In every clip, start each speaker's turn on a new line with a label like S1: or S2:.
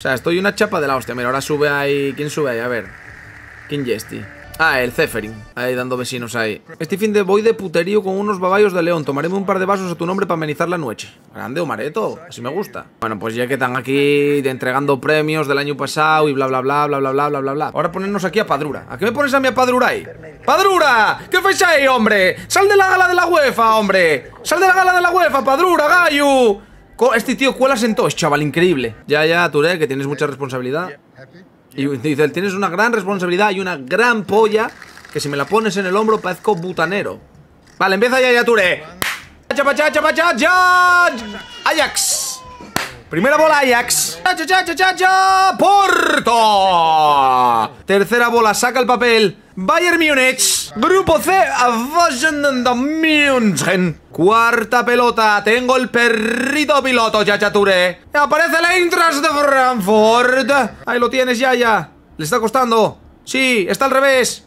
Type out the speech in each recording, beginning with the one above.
S1: O sea, estoy una chapa de la hostia. Mira, ahora sube ahí... ¿Quién sube ahí? A ver. ¿Quién Jesty? Ah, el Zeferin. Ahí dando vecinos ahí. Este fin de voy de puterío con unos baballos de león. Tomaremos un par de vasos a tu nombre para amenizar la noche. Grande, o mareto, ¿eh? Así me gusta. Bueno, pues ya que están aquí de entregando premios del año pasado y bla, bla, bla, bla, bla, bla, bla, bla, bla. Ahora ponernos aquí a Padrura. ¿A qué me pones a mí a Padrura ahí? ¡Padrura! ¿Qué fecha ahí, hombre? ¡Sal de la gala de la UEFA, hombre! ¡Sal de la gala de la UEFA, Padrura, Gallo! Este tío cuelas en Es chaval, increíble. Ya, ya, Ture, que tienes mucha responsabilidad. Y dice, tienes una gran responsabilidad y una gran polla que si me la pones en el hombro parezco butanero. Vale, empieza ya, ya, Ture. ¡Ajax! Primera bola Ajax. ¡Chacho, chacho, porto Tercera bola, saca el papel. Bayern Múnich. Grupo C, München. Cuarta pelota, tengo el perrito piloto, Yachature. ture. Aparece la Intras de Frankfurt. Ahí lo tienes, ya. Le está costando. Sí, está al revés.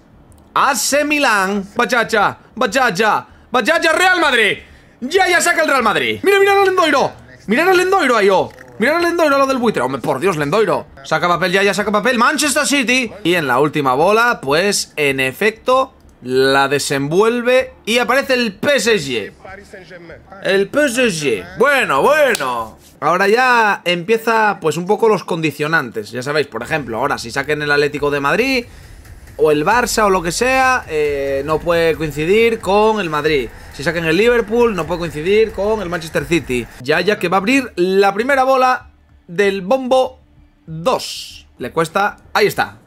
S1: Hace Milán. Bachacha, bachacha, bachacha, Real Madrid. Yaya saca el Real Madrid. Mira, mira el Lendoiro. Mira el Endoiro ahí, oh. Mira el Lendoiro lo del buitre. Hombre, por Dios, Lendoiro. Saca papel ya, ya saca papel. Manchester City. Y en la última bola, pues en efecto, la desenvuelve y aparece el PSG. El PSG. Bueno, bueno. Ahora ya empieza pues un poco los condicionantes. Ya sabéis, por ejemplo, ahora si saquen el Atlético de Madrid o el Barça o lo que sea eh, no puede coincidir con el Madrid. Si saquen el Liverpool no puede coincidir con el Manchester City. Yaya que va a abrir la primera bola del bombo 2. Le cuesta... Ahí está.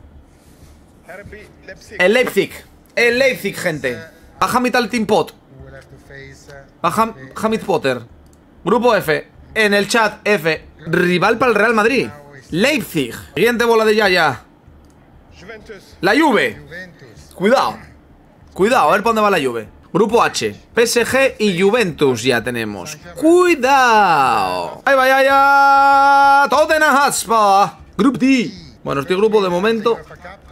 S1: El Leipzig. El Leipzig, gente. A Hamid al Team Pot. A Hamid Potter. Grupo F. En el chat F. Rival para el Real Madrid. Leipzig. Siguiente bola de Yaya. La Juve. Cuidado. Cuidado, a ver para dónde va la Juve. Grupo H. PSG y Juventus ya tenemos. ¡Cuidado! ¡Ay, vaya, ya! ¡Tottenham Hotspur! Grupo D. Bueno, este grupo de momento...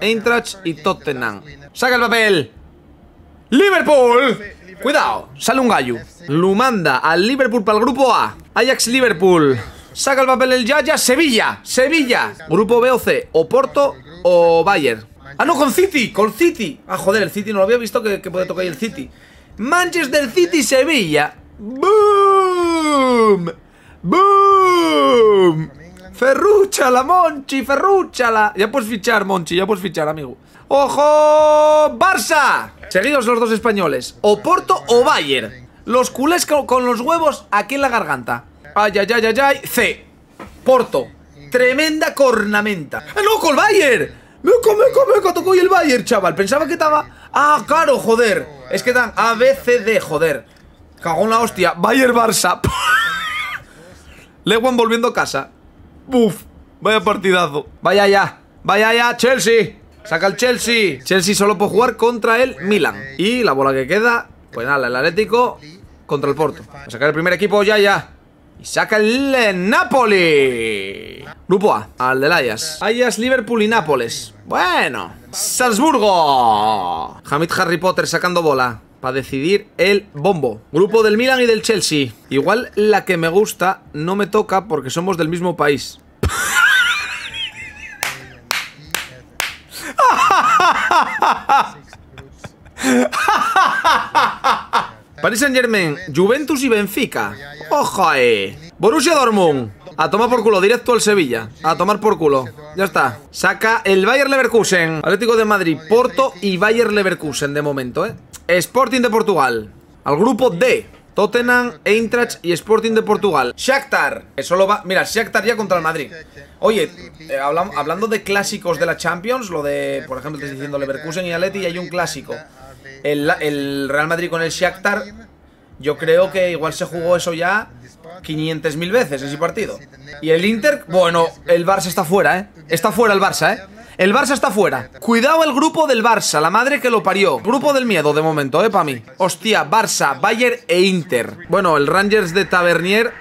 S1: Eintracht y Tottenham. ¡Saca el papel! ¡Liverpool! Cuidado, sale un gallo. Lumanda al Liverpool para el grupo A. Ajax-Liverpool. Saca el papel el Yaya. Sevilla. Sevilla. Grupo B o C. Oporto o Bayern. Ah, no, con City, con City. Ah, joder, el City no lo había visto que, que puede tocar el City. Manchester City, Sevilla. ¡Boom! ¡Boom! ¡Ferrúchala, Monchi! ¡Ferrúchala! Ya puedes fichar, Monchi, ya puedes fichar, amigo. ¡Ojo! ¡Barça! Seguidos los dos españoles. O Porto o Bayern. Los culés con los huevos aquí en la garganta. Ay, ay, ay, ay, ay. C. Porto. Tremenda cornamenta. ¡Ah, loco, el Bayern! ¡Meco, meco, meco! Tocó y el Bayern, chaval. Pensaba que estaba... ¡Ah, caro, joder! Es que dan A, joder. Cagón la hostia. Bayern Barça. Lewan volviendo a casa. ¡Buf! Vaya partidazo. Vaya ya. Vaya ya, Chelsea. Saca el Chelsea. Chelsea solo puede jugar contra el Milan. Y la bola que queda, pues nada, el Atlético contra el Porto. A sacar el primer equipo ya, ya. Y saca el Napoli. Grupo A, al del Ayas. Ayas, Liverpool y Nápoles. Bueno. Salzburgo. Hamid Harry Potter sacando bola. Para decidir el bombo. Grupo del Milan y del Chelsea. Igual la que me gusta no me toca porque somos del mismo país. París Saint Germain, Juventus y Benfica. Pues, ¡Ojae! Borussia Dortmund. A tomar por culo, directo al Sevilla. A tomar por culo. Ya está. Saca el Bayern Leverkusen. Atlético de Madrid, Porto y Bayern Leverkusen de momento, ¿eh? Sporting de Portugal. Al grupo D. Tottenham, Eintracht y Sporting de Portugal. Shakhtar, Eso lo va... Mira, Shakhtar ya contra el Madrid. Oye, eh, hablando de clásicos de la Champions, lo de, por ejemplo, diciendo Leverkusen y Atleti, y hay un clásico. El, el Real Madrid con el Shakhtar yo creo que igual se jugó eso ya 500.000 veces ese partido. Y el Inter, bueno, el Barça está fuera, ¿eh? Está fuera el Barça, ¿eh? El Barça está fuera. Cuidado el grupo del Barça, la madre que lo parió. Grupo del miedo de momento, ¿eh? Para mí. Hostia, Barça, Bayern e Inter. Bueno, el Rangers de Tavernier.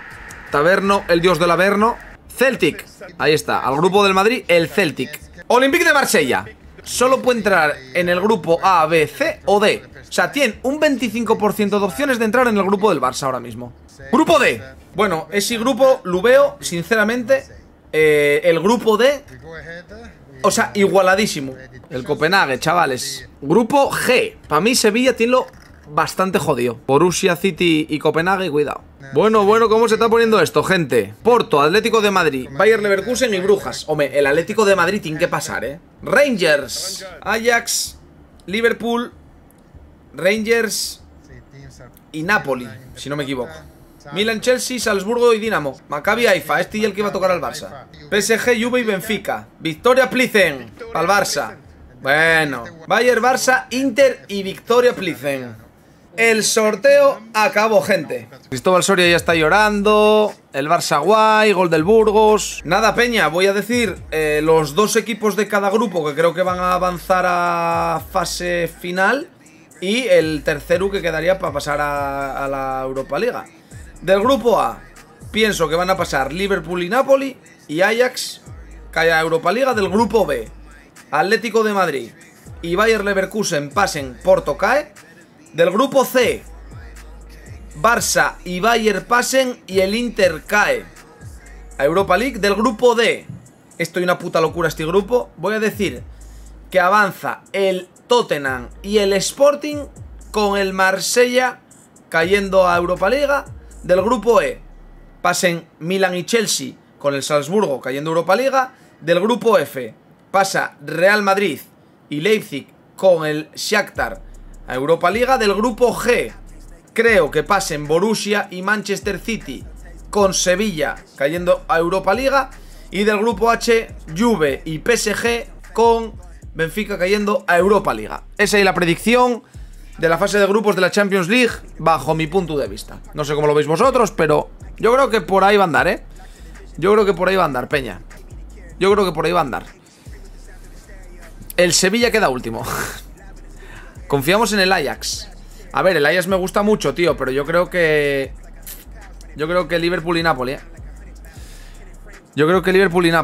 S1: Taberno, el dios del Averno. Celtic. Ahí está. Al grupo del Madrid, el Celtic. Olympique de Marsella solo puede entrar en el grupo A, B, C o D. O sea, tiene un 25% de opciones de entrar en el grupo del Barça ahora mismo. Grupo D. Bueno, ese grupo lo veo, sinceramente, eh, el grupo D... O sea, igualadísimo. El Copenhague, chavales. Grupo G. Para mí Sevilla tiene lo bastante jodido. Borussia City y Copenhague, cuidado. Bueno, bueno, ¿cómo se está poniendo esto, gente? Porto, Atlético de Madrid, Bayern Leverkusen y Brujas. Hombre, el Atlético de Madrid tiene que pasar, ¿eh? Rangers, Ajax, Liverpool, Rangers y Napoli, si no me equivoco. Milan, Chelsea, Salzburgo y Dinamo. Maccabi, Haifa. Este y el que iba a tocar al Barça. PSG, Juve y Benfica. Victoria, Plicen. Al Barça. Bueno. Este Bayern, Barça, Inter y Victoria, Plicen. El sorteo acabó, gente. Cristóbal Soria ya está llorando. El Barça guay, gol del Burgos. Nada, Peña, voy a decir eh, los dos equipos de cada grupo que creo que van a avanzar a fase final. Y el tercero que quedaría para pasar a, la Europa Liga. Del grupo A, pienso que van a pasar Liverpool y Napoli. Y Ajax, cae a Europa Liga. Del grupo B, Atlético de Madrid y Bayer Leverkusen pasen Porto cae. Del grupo C, Barça y Bayern pasen y el Inter cae. A Europa League del grupo D. Estoy una puta locura este grupo. Voy a decir que avanza el Tottenham y el Sporting con el Marsella cayendo a Europa Liga del grupo E. Pasen Milan y Chelsea con el Salzburgo cayendo a Europa Liga del grupo F. Pasa Real Madrid y Leipzig con el Shakhtar a Europa Liga del grupo G. Creo que pasen Borussia y Manchester City con Sevilla cayendo a Europa Liga y del grupo H Juve y PSG con Benfica cayendo a Europa Liga. Esa es la predicción de la fase de grupos de la Champions League bajo mi punto de vista. No sé cómo lo veis vosotros, pero yo creo que por ahí va a andar, ¿eh? Yo creo que por ahí va a andar, Peña. Yo creo que por ahí va a andar. El Sevilla queda último. Confiamos en el Ajax. A ver, el Ajax me gusta mucho, tío, pero yo creo que... Yo creo que Liverpool y Napoli, ¿eh? Yo creo que Liverpool y Napoli.